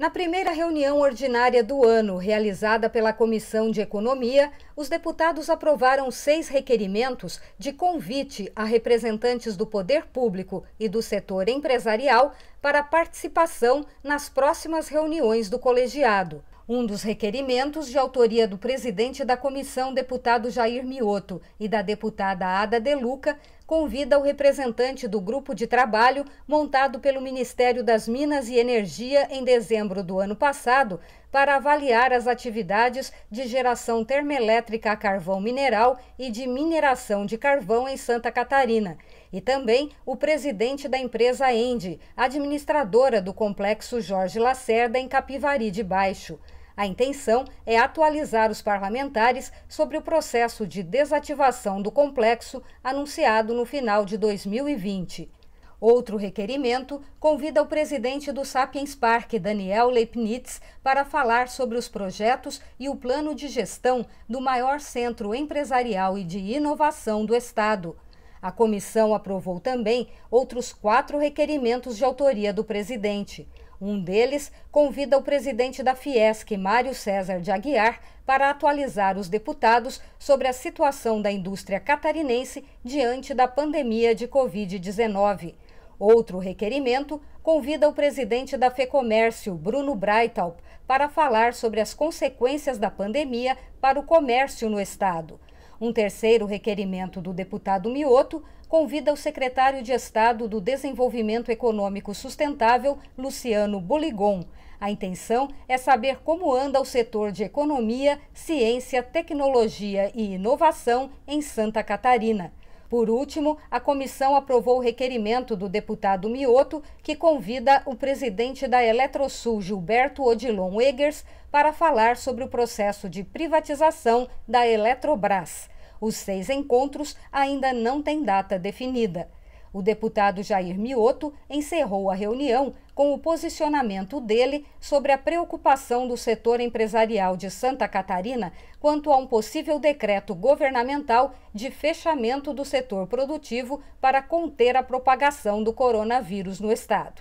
Na primeira reunião ordinária do ano, realizada pela Comissão de Economia, os deputados aprovaram seis requerimentos de convite a representantes do poder público e do setor empresarial para participação nas próximas reuniões do colegiado. Um dos requerimentos de autoria do presidente da comissão, deputado Jair Mioto, e da deputada Ada Deluca, convida o representante do grupo de trabalho montado pelo Ministério das Minas e Energia em dezembro do ano passado para avaliar as atividades de geração termoelétrica a carvão mineral e de mineração de carvão em Santa Catarina. E também o presidente da empresa Ende, administradora do complexo Jorge Lacerda em Capivari de Baixo. A intenção é atualizar os parlamentares sobre o processo de desativação do complexo anunciado no final de 2020. Outro requerimento convida o presidente do Sapiens Park, Daniel Leibniz, para falar sobre os projetos e o plano de gestão do maior centro empresarial e de inovação do Estado. A comissão aprovou também outros quatro requerimentos de autoria do presidente. Um deles convida o presidente da Fiesc, Mário César de Aguiar, para atualizar os deputados sobre a situação da indústria catarinense diante da pandemia de Covid-19. Outro requerimento convida o presidente da FEComércio, Bruno Breitalp, para falar sobre as consequências da pandemia para o comércio no Estado. Um terceiro requerimento do deputado Mioto convida o secretário de Estado do Desenvolvimento Econômico Sustentável, Luciano Boligon. A intenção é saber como anda o setor de economia, ciência, tecnologia e inovação em Santa Catarina. Por último, a comissão aprovou o requerimento do deputado Mioto, que convida o presidente da Eletrosul, Gilberto Odilon Egers, para falar sobre o processo de privatização da Eletrobras. Os seis encontros ainda não têm data definida. O deputado Jair Mioto encerrou a reunião com o posicionamento dele sobre a preocupação do setor empresarial de Santa Catarina quanto a um possível decreto governamental de fechamento do setor produtivo para conter a propagação do coronavírus no estado.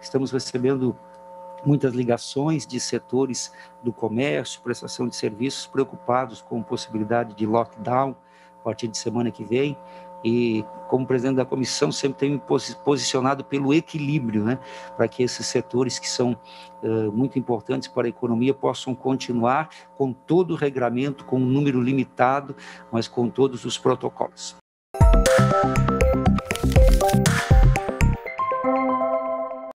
Estamos recebendo muitas ligações de setores do comércio, prestação de serviços, preocupados com possibilidade de lockdown a partir de semana que vem. E como presidente da comissão, sempre tenho me posicionado pelo equilíbrio, né, para que esses setores que são uh, muito importantes para a economia possam continuar com todo o regramento, com um número limitado, mas com todos os protocolos.